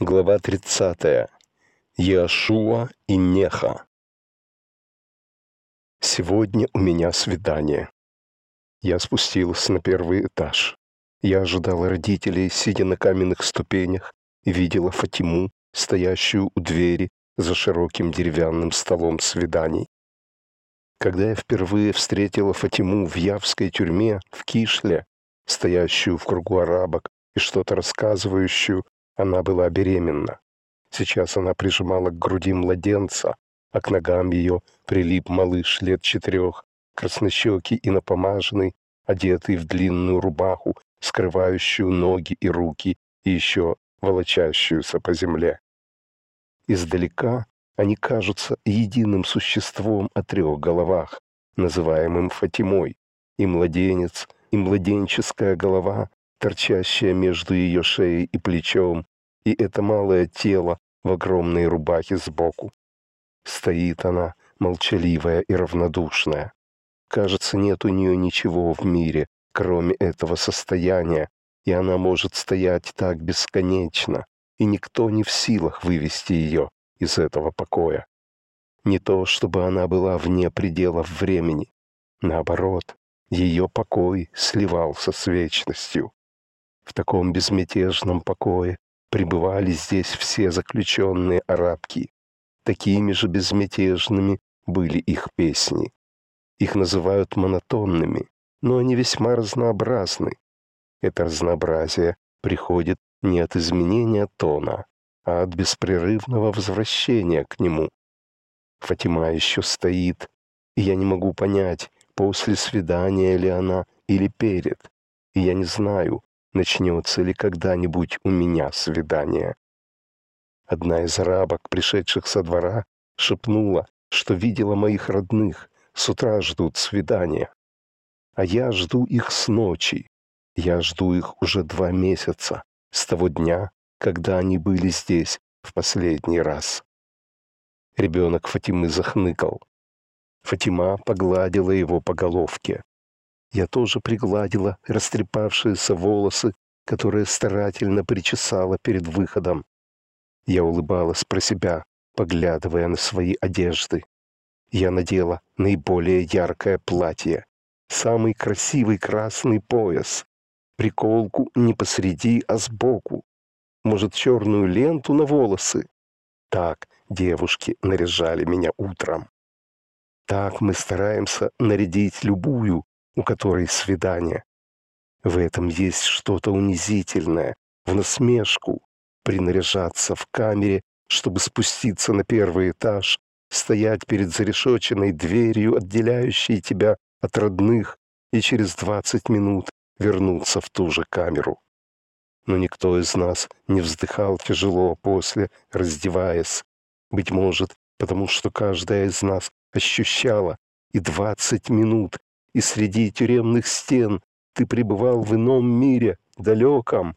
Глава 30. Яшуа и Неха. Сегодня у меня свидание. Я спустился на первый этаж. Я ожидала родителей, сидя на каменных ступенях, и видела Фатиму, стоящую у двери за широким деревянным столом свиданий. Когда я впервые встретила Фатиму в Явской тюрьме в Кишле, стоящую в кругу арабок и что-то рассказывающую она была беременна. Сейчас она прижимала к груди младенца, а к ногам ее прилип малыш лет четырех, краснощекий и напомаженный, одетый в длинную рубаху, скрывающую ноги и руки, и еще волочащуюся по земле. Издалека они кажутся единым существом о трех головах, называемым Фатимой, и младенец, и младенческая голова, торчащая между ее шеей и плечом, и это малое тело в огромной рубахе сбоку. Стоит она, молчаливая и равнодушная. Кажется, нет у нее ничего в мире, кроме этого состояния, и она может стоять так бесконечно, и никто не в силах вывести ее из этого покоя. Не то, чтобы она была вне пределов времени. Наоборот, ее покой сливался с вечностью. В таком безмятежном покое Пребывали здесь все заключенные арабки. Такими же безмятежными были их песни. Их называют монотонными, но они весьма разнообразны. Это разнообразие приходит не от изменения тона, а от беспрерывного возвращения к нему. Фатима еще стоит, и я не могу понять, после свидания ли она или перед. И я не знаю, начнется ли когда-нибудь у меня свидание. Одна из рабок, пришедших со двора, шепнула, что видела моих родных, с утра ждут свидания. А я жду их с ночи. Я жду их уже два месяца, с того дня, когда они были здесь в последний раз. Ребенок Фатимы захныкал. Фатима погладила его по головке. Я тоже пригладила растрепавшиеся волосы, которые старательно причесала перед выходом. Я улыбалась про себя, поглядывая на свои одежды. Я надела наиболее яркое платье, самый красивый красный пояс, приколку не посреди, а сбоку. Может, черную ленту на волосы? Так девушки наряжали меня утром. Так мы стараемся нарядить любую, у которой свидание. В этом есть что-то унизительное, в насмешку, принаряжаться в камере, чтобы спуститься на первый этаж, стоять перед зарешоченной дверью, отделяющей тебя от родных, и через 20 минут вернуться в ту же камеру. Но никто из нас не вздыхал тяжело после, раздеваясь. Быть может, потому что каждая из нас ощущала и 20 минут и среди тюремных стен ты пребывал в ином мире, далеком,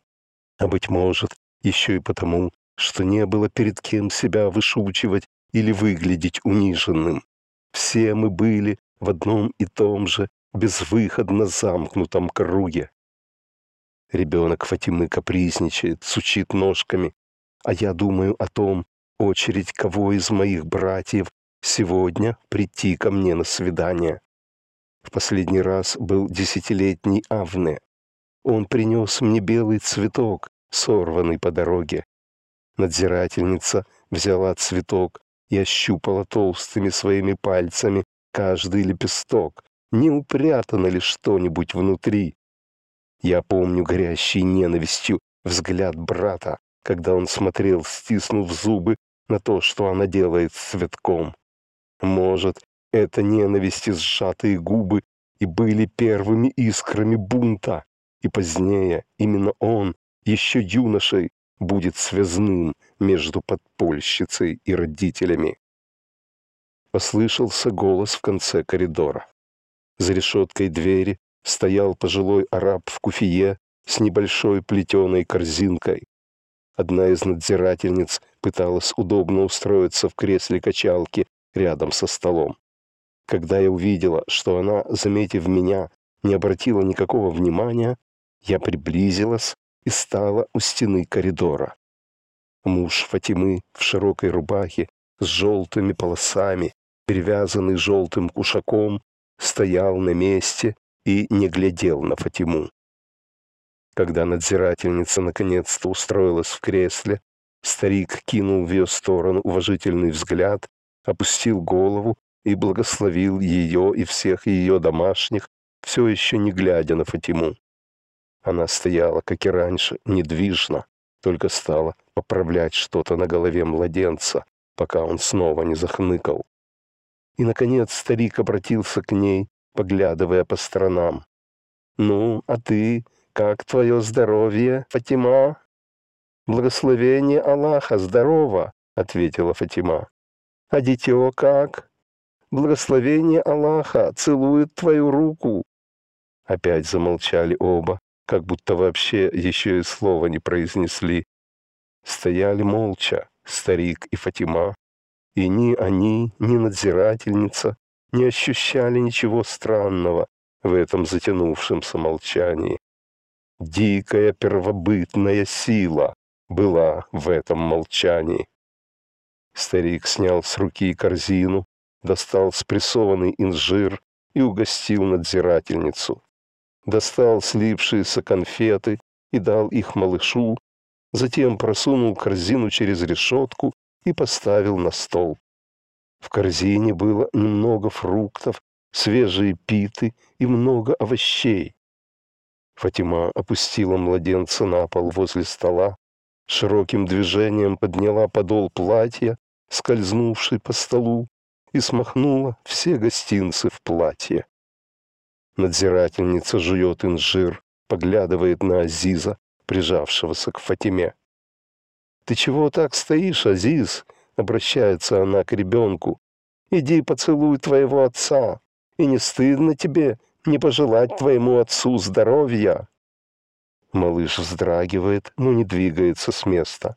а, быть может, еще и потому, что не было перед кем себя вышучивать или выглядеть униженным. Все мы были в одном и том же безвыходно замкнутом круге. Ребенок Фатимы капризничает, сучит ножками, а я думаю о том, очередь кого из моих братьев сегодня прийти ко мне на свидание. В последний раз был десятилетний Авне. Он принес мне белый цветок, сорванный по дороге. Надзирательница взяла цветок и ощупала толстыми своими пальцами каждый лепесток. Не упрятано ли что-нибудь внутри? Я помню горящей ненавистью взгляд брата, когда он смотрел, стиснув зубы, на то, что она делает с цветком. Может, это ненависти сжатые губы и были первыми искрами бунта. И позднее именно он, еще юношей, будет связным между подпольщицей и родителями. Послышался голос в конце коридора. За решеткой двери стоял пожилой араб в куфие с небольшой плетеной корзинкой. Одна из надзирательниц пыталась удобно устроиться в кресле качалки рядом со столом. Когда я увидела, что она, заметив меня, не обратила никакого внимания, я приблизилась и стала у стены коридора. Муж Фатимы в широкой рубахе с желтыми полосами, перевязанный желтым кушаком, стоял на месте и не глядел на Фатиму. Когда надзирательница наконец-то устроилась в кресле, старик кинул в ее сторону уважительный взгляд, опустил голову и благословил ее и всех ее домашних, все еще не глядя на Фатиму. Она стояла, как и раньше, недвижно, только стала поправлять что-то на голове младенца, пока он снова не захныкал. И, наконец, старик обратился к ней, поглядывая по сторонам. «Ну, а ты? Как твое здоровье, Фатима?» «Благословение Аллаха, здорово!» — ответила Фатима. «А дитё как?» благословение Аллаха целует твою руку». Опять замолчали оба, как будто вообще еще и слова не произнесли. Стояли молча старик и Фатима, и ни они, ни надзирательница не ощущали ничего странного в этом затянувшемся молчании. Дикая первобытная сила была в этом молчании. Старик снял с руки корзину, достал спрессованный инжир и угостил надзирательницу. Достал слипшиеся конфеты и дал их малышу, затем просунул корзину через решетку и поставил на стол. В корзине было немного фруктов, свежие питы и много овощей. Фатима опустила младенца на пол возле стола, широким движением подняла подол платья, скользнувший по столу, и смахнула все гостинцы в платье. Надзирательница жует инжир, поглядывает на Азиза, прижавшегося к Фатиме. «Ты чего так стоишь, Азиз?» — обращается она к ребенку. «Иди поцелуй твоего отца, и не стыдно тебе не пожелать твоему отцу здоровья!» Малыш вздрагивает, но не двигается с места.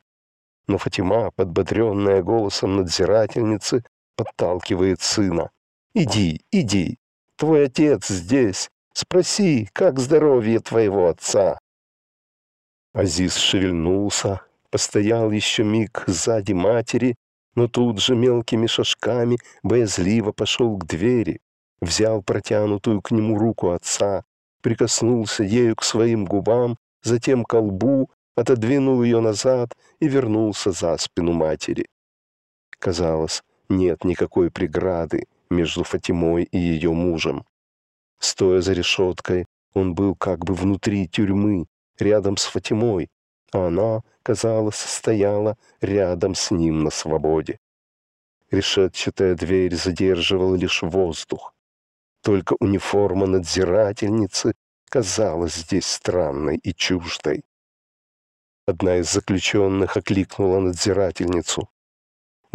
Но Фатима, подбодренная голосом надзирательницы, подталкивает сына. «Иди, иди. Твой отец здесь. Спроси, как здоровье твоего отца?» Азиз шевельнулся, постоял еще миг сзади матери, но тут же мелкими шажками боязливо пошел к двери, взял протянутую к нему руку отца, прикоснулся ею к своим губам, затем к лбу, отодвинул ее назад и вернулся за спину матери. Казалось, нет никакой преграды между Фатимой и ее мужем. Стоя за решеткой, он был как бы внутри тюрьмы, рядом с Фатимой, а она, казалось, стояла рядом с ним на свободе. Решетчатая дверь задерживала лишь воздух. Только униформа надзирательницы казалась здесь странной и чуждой. Одна из заключенных окликнула надзирательницу.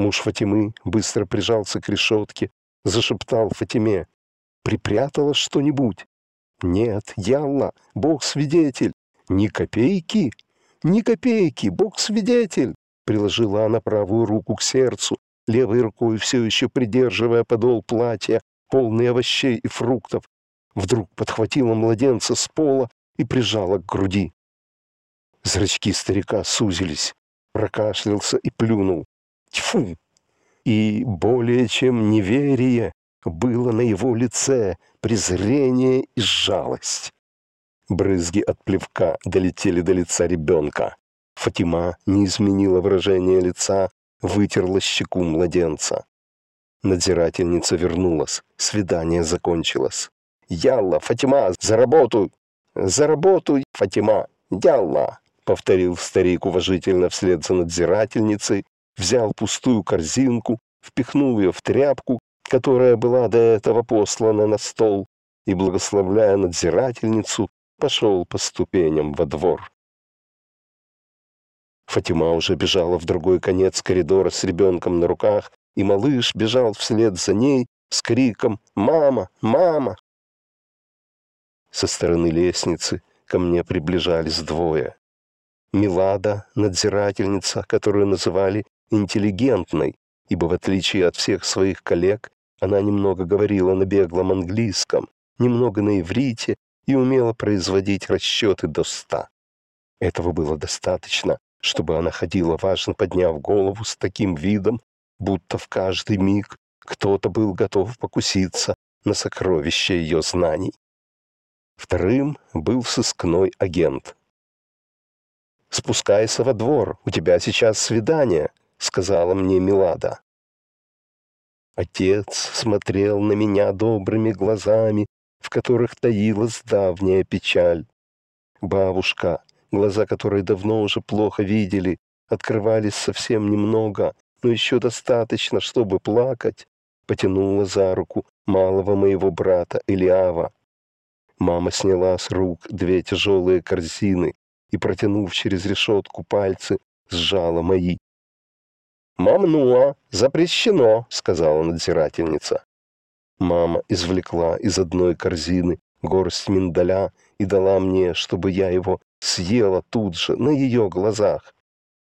Муж Фатимы быстро прижался к решетке, зашептал Фатиме. «Припрятала что-нибудь?» «Нет, Ялла, Бог свидетель! Ни копейки! Ни копейки, Бог свидетель!» Приложила она правую руку к сердцу, левой рукой все еще придерживая подол платья, полный овощей и фруктов. Вдруг подхватила младенца с пола и прижала к груди. Зрачки старика сузились, прокашлялся и плюнул. Тьфу! И более чем неверие было на его лице, презрение и жалость. Брызги от плевка долетели до лица ребенка. Фатима не изменила выражение лица, вытерла щеку младенца. Надзирательница вернулась. Свидание закончилось. «Ялла, Фатима, за работу! За работу, Фатима! Ялла!» — повторил старик уважительно вслед за надзирательницей, взял пустую корзинку, впихнул ее в тряпку, которая была до этого послана на стол, и, благословляя надзирательницу, пошел по ступеням во двор. Фатима уже бежала в другой конец коридора с ребенком на руках, и малыш бежал вслед за ней с криком «Мама! Мама!». Со стороны лестницы ко мне приближались двое. Милада, надзирательница, которую называли интеллигентной, ибо в отличие от всех своих коллег, она немного говорила на беглом английском, немного на иврите и умела производить расчеты до ста. Этого было достаточно, чтобы она ходила, важно подняв голову, с таким видом, будто в каждый миг кто-то был готов покуситься на сокровище ее знаний. Вторым был сыскной агент. «Спускайся во двор, у тебя сейчас свидание», сказала мне Милада. Отец смотрел на меня добрыми глазами, в которых таилась давняя печаль. Бабушка, глаза которой давно уже плохо видели, открывались совсем немного, но еще достаточно, чтобы плакать, потянула за руку малого моего брата Илиава. Мама сняла с рук две тяжелые корзины и, протянув через решетку пальцы, сжала мои. «Мамнуа! Запрещено!» — сказала надзирательница. Мама извлекла из одной корзины горсть миндаля и дала мне, чтобы я его съела тут же, на ее глазах.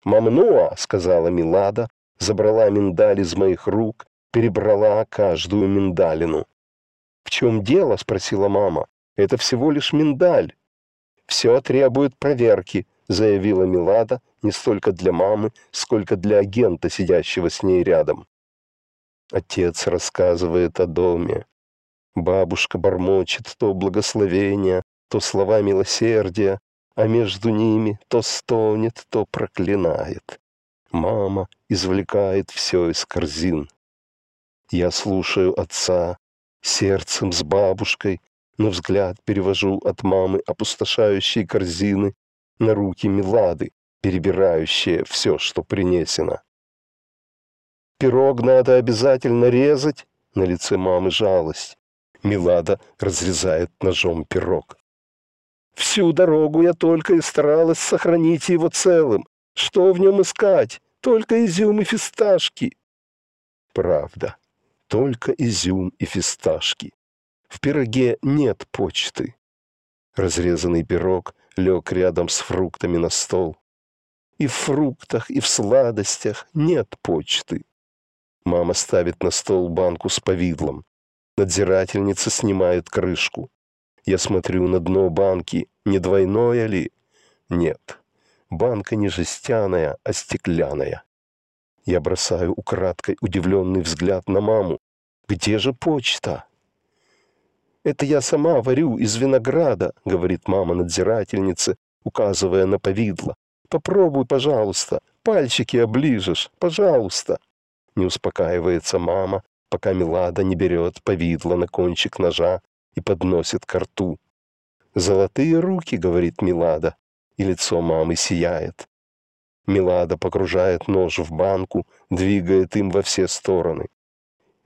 «Мамнуа!» — сказала Милада, забрала миндаль из моих рук, перебрала каждую миндалину. «В чем дело?» — спросила мама. «Это всего лишь миндаль». «Все требует проверки», заявила Милада не столько для мамы, сколько для агента, сидящего с ней рядом. Отец рассказывает о доме. Бабушка бормочет то благословение, то слова милосердия, а между ними то стонет, то проклинает. Мама извлекает все из корзин. Я слушаю отца, сердцем с бабушкой, но взгляд перевожу от мамы опустошающей корзины на руки Милады, перебирающие все, что принесено. «Пирог надо обязательно резать», — на лице мамы жалость. Милада разрезает ножом пирог. «Всю дорогу я только и старалась сохранить его целым. Что в нем искать? Только изюм и фисташки». Правда, только изюм и фисташки. В пироге нет почты. Разрезанный пирог лег рядом с фруктами на стол. И в фруктах, и в сладостях нет почты. Мама ставит на стол банку с повидлом. Надзирательница снимает крышку. Я смотрю на дно банки, не двойное ли? Нет, банка не жестяная, а стеклянная. Я бросаю украдкой удивленный взгляд на маму. Где же почта? «Это я сама варю из винограда», — говорит мама надзирательницы, указывая на повидло. «Попробуй, пожалуйста, пальчики оближешь, пожалуйста». Не успокаивается мама, пока Милада не берет повидло на кончик ножа и подносит ко рту. «Золотые руки», — говорит Милада, и лицо мамы сияет. Милада погружает нож в банку, двигает им во все стороны.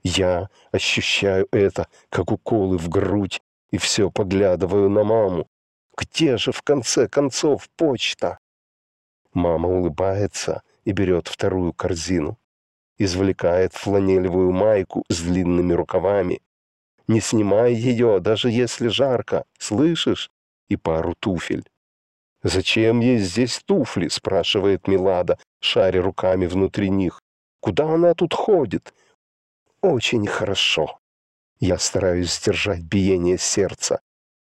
Я ощущаю это, как уколы в грудь, и все поглядываю на маму. Где же, в конце концов, почта? Мама улыбается и берет вторую корзину. Извлекает фланелевую майку с длинными рукавами. Не снимай ее, даже если жарко, слышишь? И пару туфель. «Зачем ей здесь туфли?» — спрашивает Милада, шаря руками внутри них. «Куда она тут ходит? очень хорошо. Я стараюсь сдержать биение сердца.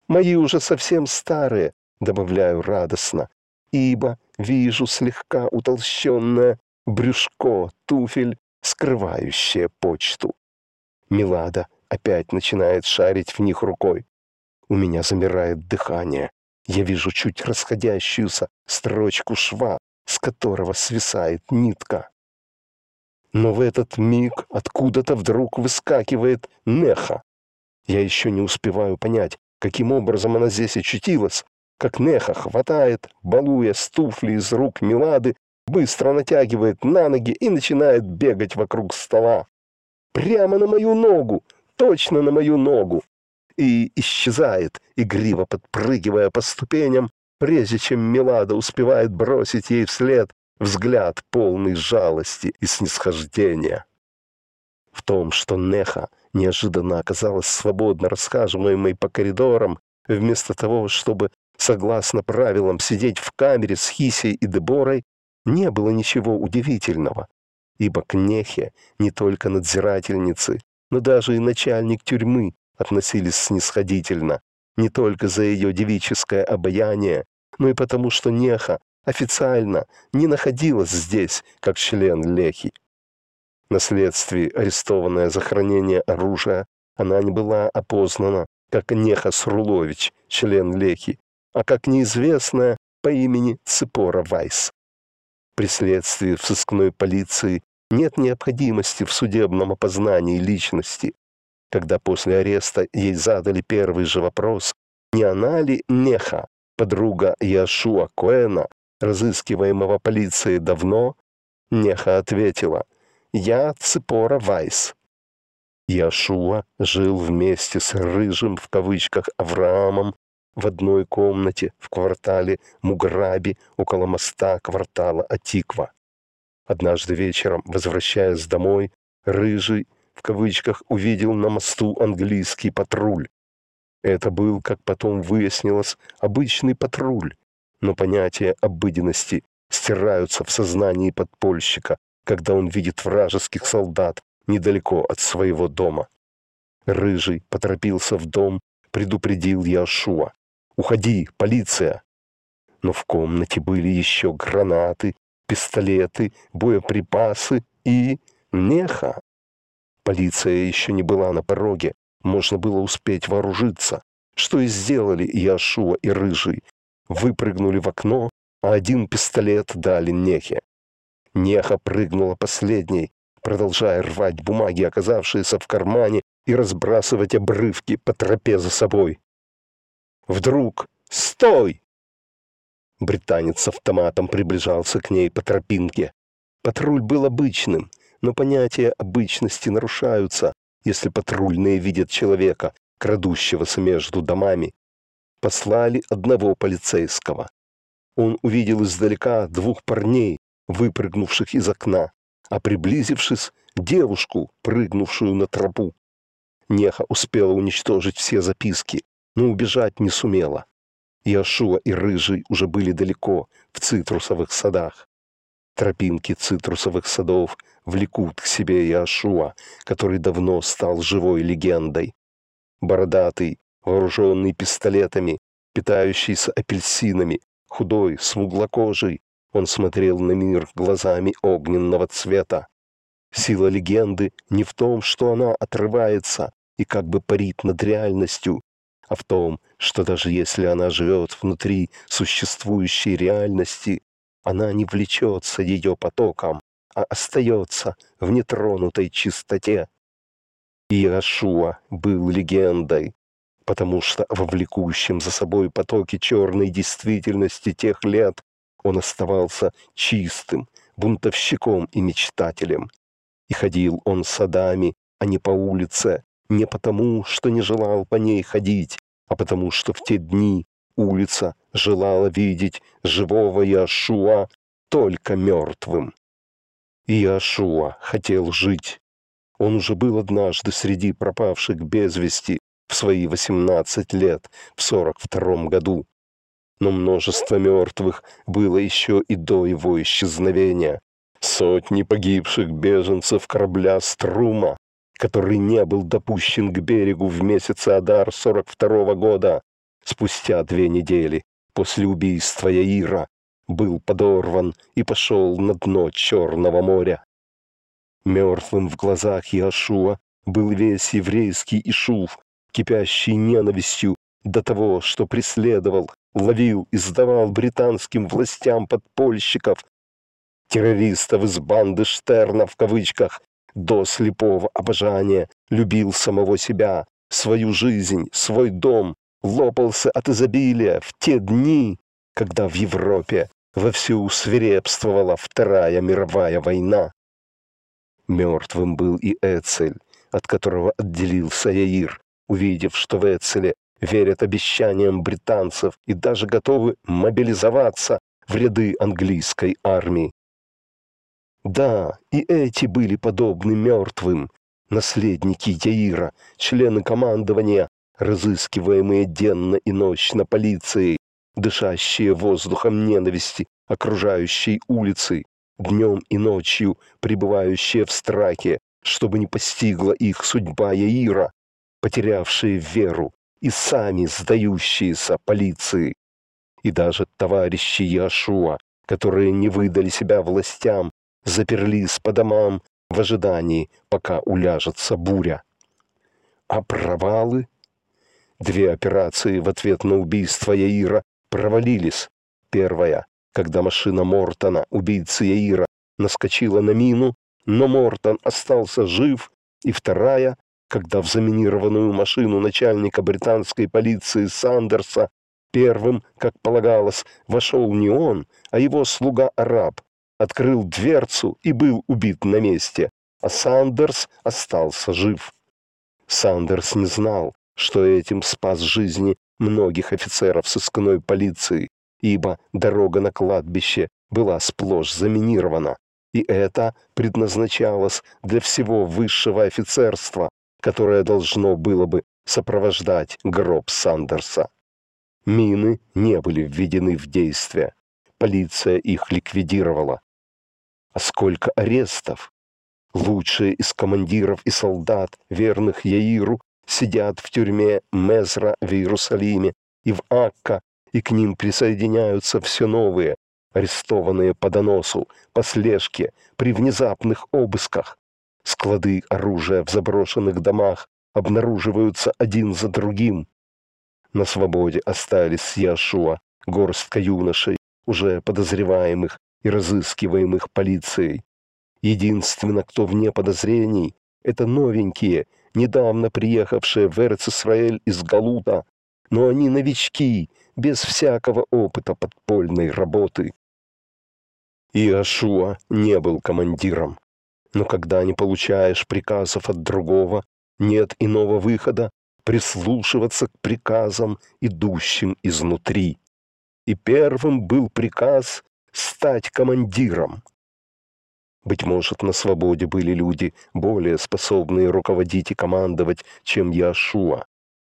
Мои уже совсем старые, добавляю радостно, ибо вижу слегка утолщенное брюшко туфель, скрывающее почту. Милада опять начинает шарить в них рукой. У меня замирает дыхание. Я вижу чуть расходящуюся строчку шва, с которого свисает нитка. Но в этот миг откуда-то вдруг выскакивает Неха. Я еще не успеваю понять, каким образом она здесь очутилась, как Неха хватает, балуя с туфли из рук Милады, быстро натягивает на ноги и начинает бегать вокруг стола. Прямо на мою ногу, точно на мою ногу. И исчезает, игриво подпрыгивая по ступеням, прежде чем Милада успевает бросить ей вслед взгляд полный жалости и снисхождения. В том, что Неха неожиданно оказалась свободно расхаживаемой по коридорам, вместо того, чтобы, согласно правилам, сидеть в камере с Хисей и Деборой, не было ничего удивительного, ибо к Нехе не только надзирательницы, но даже и начальник тюрьмы относились снисходительно, не только за ее девическое обаяние, но и потому, что Неха официально не находилась здесь как член Лехи. Наследствие арестованное за хранение оружия она не была опознана как Неха Срулович, член Лехи, а как неизвестная по имени Ципора Вайс. При следствии в сыскной полиции нет необходимости в судебном опознании личности. Когда после ареста ей задали первый же вопрос, не она ли Неха, подруга Яшуа Коэна, разыскиваемого полицией давно, Неха ответила, «Я Ципора Вайс». Яшуа жил вместе с «рыжим» в кавычках Авраамом в одной комнате в квартале Муграби около моста квартала Атиква. Однажды вечером, возвращаясь домой, «рыжий» в кавычках увидел на мосту английский патруль. Это был, как потом выяснилось, обычный патруль, но понятия обыденности стираются в сознании подпольщика, когда он видит вражеских солдат недалеко от своего дома. Рыжий поторопился в дом, предупредил Яшуа. «Уходи, полиция!» Но в комнате были еще гранаты, пистолеты, боеприпасы и... неха. Полиция еще не была на пороге, можно было успеть вооружиться. Что и сделали Яшуа и Рыжий, выпрыгнули в окно, а один пистолет дали Нехе. Неха прыгнула последней, продолжая рвать бумаги, оказавшиеся в кармане, и разбрасывать обрывки по тропе за собой. Вдруг «Стой!» Британец с автоматом приближался к ней по тропинке. Патруль был обычным, но понятия обычности нарушаются, если патрульные видят человека, крадущегося между домами послали одного полицейского. Он увидел издалека двух парней, выпрыгнувших из окна, а приблизившись, девушку, прыгнувшую на тропу. Неха успела уничтожить все записки, но убежать не сумела. Яшуа и Рыжий уже были далеко, в цитрусовых садах. Тропинки цитрусовых садов влекут к себе Яшуа, который давно стал живой легендой. Бородатый вооруженный пистолетами, питающийся апельсинами, худой, смуглокожий, он смотрел на мир глазами огненного цвета. Сила легенды не в том, что она отрывается и как бы парит над реальностью, а в том, что даже если она живет внутри существующей реальности, она не влечется ее потоком, а остается в нетронутой чистоте. Иошуа был легендой, потому что во влекущем за собой потоке черной действительности тех лет он оставался чистым, бунтовщиком и мечтателем. И ходил он садами, а не по улице, не потому, что не желал по ней ходить, а потому, что в те дни улица желала видеть живого Яшуа только мертвым. И Яшуа хотел жить. Он уже был однажды среди пропавших без вести, в свои 18 лет в 42 году. Но множество мертвых было еще и до его исчезновения. Сотни погибших беженцев корабля «Струма», который не был допущен к берегу в месяце Адар 42 -го года, спустя две недели после убийства Яира, был подорван и пошел на дно Черного моря. Мертвым в глазах Иошуа был весь еврейский Ишув, кипящий ненавистью до того, что преследовал, ловил и сдавал британским властям подпольщиков, террористов из банды Штерна в кавычках, до слепого обожания любил самого себя, свою жизнь, свой дом, лопался от изобилия в те дни, когда в Европе вовсю свирепствовала Вторая мировая война. Мертвым был и Эцель, от которого отделился Яир, увидев, что Вецели верят обещаниям британцев и даже готовы мобилизоваться в ряды английской армии. Да, и эти были подобны мертвым, наследники Яира, члены командования, разыскиваемые денно и ночно полицией, дышащие воздухом ненависти окружающей улицы, днем и ночью пребывающие в страхе, чтобы не постигла их судьба Яира, потерявшие веру, и сами сдающиеся полиции, и даже товарищи Яшуа, которые не выдали себя властям, заперлись по домам в ожидании, пока уляжется буря. А провалы? Две операции в ответ на убийство Яира провалились. Первая, когда машина Мортона, убийцы Яира, наскочила на мину, но Мортон остался жив, и вторая, когда в заминированную машину начальника британской полиции Сандерса первым, как полагалось, вошел не он, а его слуга-араб, открыл дверцу и был убит на месте, а Сандерс остался жив. Сандерс не знал, что этим спас жизни многих офицеров сыскной полиции, ибо дорога на кладбище была сплошь заминирована, и это предназначалось для всего высшего офицерства, которое должно было бы сопровождать гроб Сандерса. Мины не были введены в действие. Полиция их ликвидировала. А сколько арестов! Лучшие из командиров и солдат, верных Яиру, сидят в тюрьме Мезра в Иерусалиме и в Акка, и к ним присоединяются все новые, арестованные по доносу, по слежке, при внезапных обысках. Склады оружия в заброшенных домах обнаруживаются один за другим. На свободе остались Яшуа горстка юношей, уже подозреваемых и разыскиваемых полицией. Единственное, кто вне подозрений, это новенькие, недавно приехавшие в Эрцисраэль из Галута, но они новички, без всякого опыта подпольной работы. Иошуа не был командиром. Но когда не получаешь приказов от другого, нет иного выхода прислушиваться к приказам, идущим изнутри. И первым был приказ стать командиром. Быть может, на свободе были люди, более способные руководить и командовать, чем Яшуа.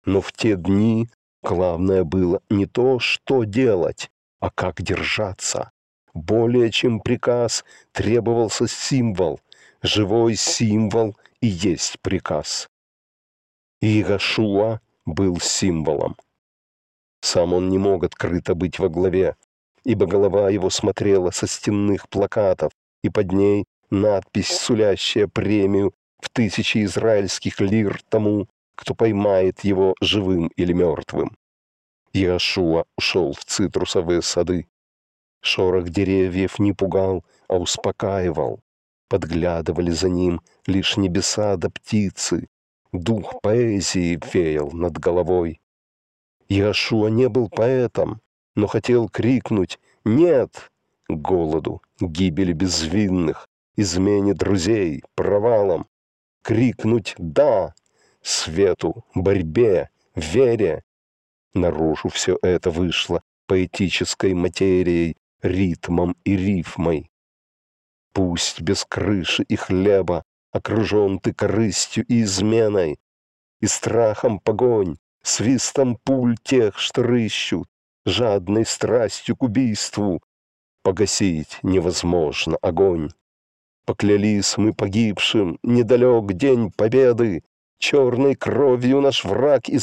Но в те дни главное было не то, что делать, а как держаться. Более чем приказ требовался символ – живой символ и есть приказ. Иегошуа был символом. Сам он не мог открыто быть во главе, ибо голова его смотрела со стенных плакатов, и под ней надпись, сулящая премию в тысячи израильских лир тому, кто поймает его живым или мертвым. Иошуа ушел в цитрусовые сады. Шорох деревьев не пугал, а успокаивал. Подглядывали за ним лишь небеса да птицы. Дух поэзии веял над головой. Яшуа не был поэтом, но хотел крикнуть «Нет!» голоду, гибели безвинных, измене друзей, провалам. Крикнуть «Да!» свету, борьбе, вере. Наружу все это вышло поэтической материей, ритмом и рифмой. Пусть без крыши и хлеба окружен ты корыстью и изменой, и страхом погонь, свистом пуль тех, что рыщут, жадной страстью к убийству. Погасить невозможно огонь. Поклялись мы погибшим, недалек день победы, черной кровью наш враг и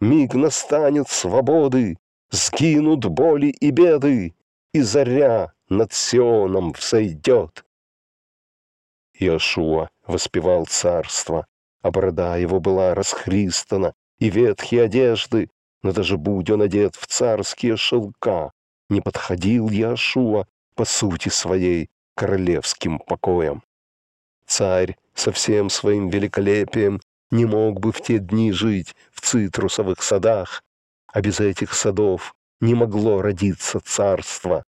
миг настанет свободы, сгинут боли и беды, и заря над Сионом взойдет. Иошуа воспевал царство, а борода его была расхристана, и ветхие одежды, но даже будь он одет в царские шелка, не подходил Яшуа по сути своей королевским покоям. Царь со всем своим великолепием не мог бы в те дни жить в цитрусовых садах, а без этих садов не могло родиться царство,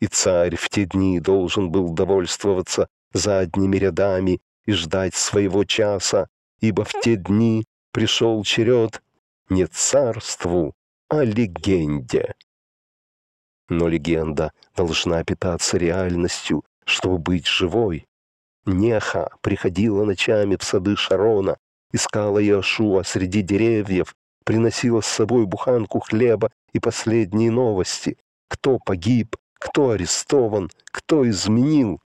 и царь в те дни должен был довольствоваться задними рядами и ждать своего часа, ибо в те дни пришел черед не царству, а легенде. Но легенда должна питаться реальностью, чтобы быть живой. Неха приходила ночами в сады Шарона, искала Иошуа среди деревьев, приносила с собой буханку хлеба и последние новости. Кто погиб, кто арестован, кто изменил.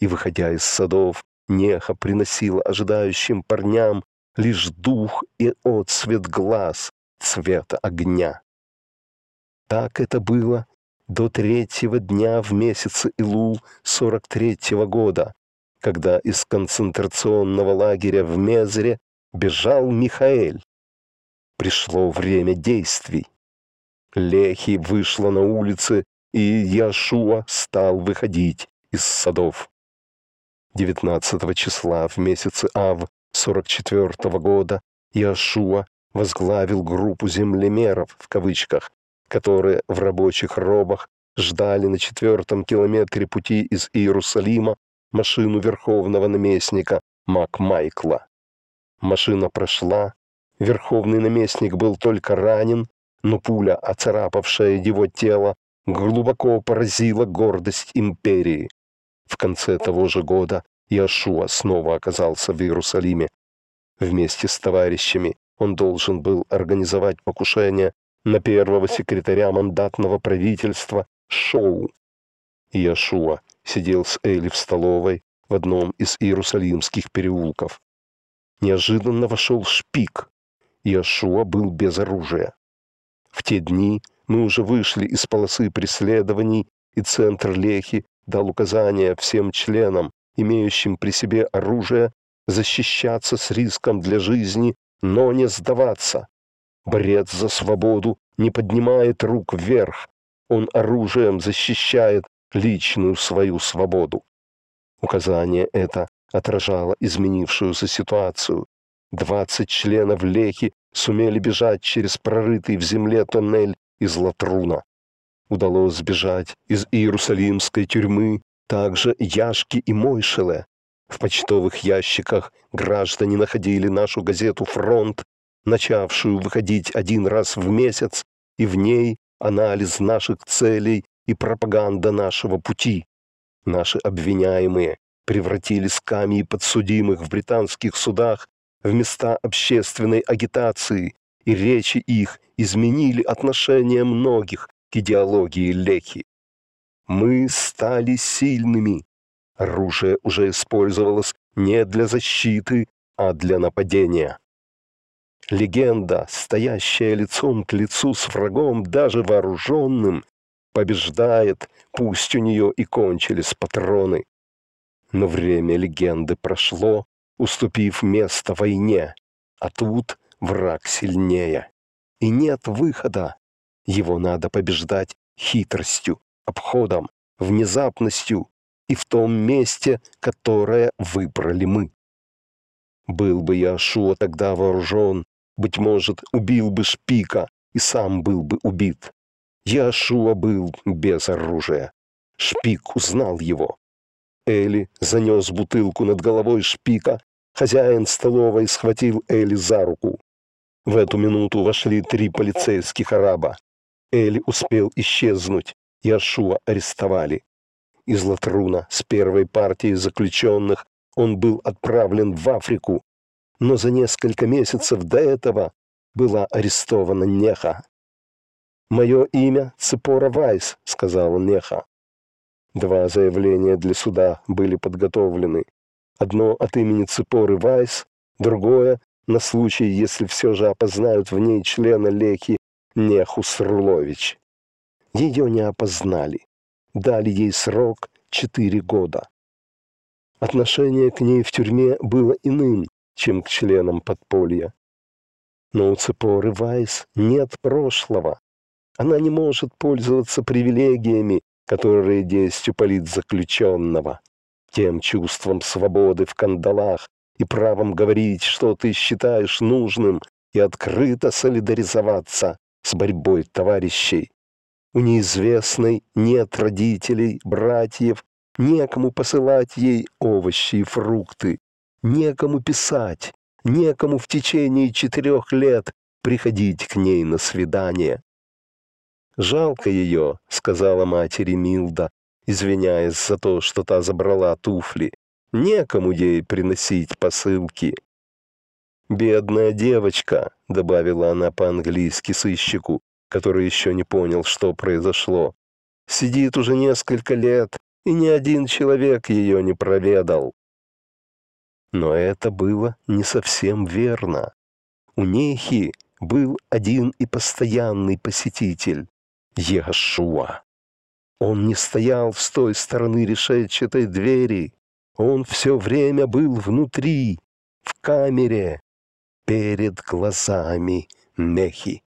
И, выходя из садов, Неха приносила ожидающим парням лишь дух и отцвет глаз, цвета огня. Так это было до третьего дня в месяце Илул 43-го года, когда из концентрационного лагеря в Мезере бежал Михаэль. Пришло время действий. Лехи вышла на улицы и Яшуа стал выходить из садов. 19 числа в месяце Ав 44 -го года Яшуа возглавил группу землемеров, в кавычках, которые в рабочих робах ждали на четвертом километре пути из Иерусалима машину верховного наместника Мак Машина прошла, верховный наместник был только ранен, но пуля, оцарапавшая его тело, глубоко поразила гордость империи. В конце того же года Яшуа снова оказался в Иерусалиме. Вместе с товарищами он должен был организовать покушение на первого секретаря мандатного правительства Шоу. Яшуа сидел с Эли в столовой в одном из иерусалимских переулков. Неожиданно вошел шпик. Яшуа был без оружия. В те дни мы уже вышли из полосы преследований, и центр Лехи дал указание всем членам, имеющим при себе оружие, защищаться с риском для жизни, но не сдаваться. Борец за свободу не поднимает рук вверх, он оружием защищает личную свою свободу. Указание это отражало изменившуюся ситуацию. Двадцать членов Лехи сумели бежать через прорытый в земле тоннель из Латруна. Удалось сбежать из Иерусалимской тюрьмы также Яшки и Мойшеле. В почтовых ящиках граждане находили нашу газету «Фронт», начавшую выходить один раз в месяц, и в ней анализ наших целей и пропаганда нашего пути. Наши обвиняемые превратили скамьи подсудимых в британских судах в места общественной агитации, и речи их изменили отношение многих к идеологии Лехи. Мы стали сильными. Оружие уже использовалось не для защиты, а для нападения. Легенда, стоящая лицом к лицу с врагом, даже вооруженным, побеждает, пусть у нее и кончились патроны. Но время легенды прошло, уступив место войне, а тут враг сильнее и нет выхода. Его надо побеждать хитростью, обходом, внезапностью и в том месте, которое выбрали мы. Был бы Яшуа тогда вооружен, быть может, убил бы Шпика и сам был бы убит. Яшуа был без оружия. Шпик узнал его. Эли занес бутылку над головой Шпика. Хозяин столовой схватил Эли за руку. В эту минуту вошли три полицейских араба. Эли успел исчезнуть, Яшуа арестовали. Из Латруна с первой партией заключенных он был отправлен в Африку, но за несколько месяцев до этого была арестована Неха. «Мое имя Цепора Вайс», — сказала Неха. Два заявления для суда были подготовлены. Одно от имени Цепоры Вайс, другое на случай, если все же опознают в ней члена Леки Нехусрлович. Ее не опознали. Дали ей срок четыре года. Отношение к ней в тюрьме было иным, чем к членам подполья. Но у Цепоры Вайс нет прошлого. Она не может пользоваться привилегиями, которые действуют у политзаключенного, тем чувством свободы в кандалах, и правом говорить, что ты считаешь нужным, и открыто солидаризоваться с борьбой товарищей. У неизвестной нет родителей, братьев, некому посылать ей овощи и фрукты, некому писать, некому в течение четырех лет приходить к ней на свидание. «Жалко ее», — сказала матери Милда, извиняясь за то, что та забрала туфли некому ей приносить посылки. «Бедная девочка», — добавила она по-английски сыщику, который еще не понял, что произошло. «Сидит уже несколько лет, и ни один человек ее не проведал». Но это было не совсем верно. У Нехи был один и постоянный посетитель — Яшуа. Он не стоял с той стороны решетчатой двери, он все время был внутри, в камере, перед глазами Нехи.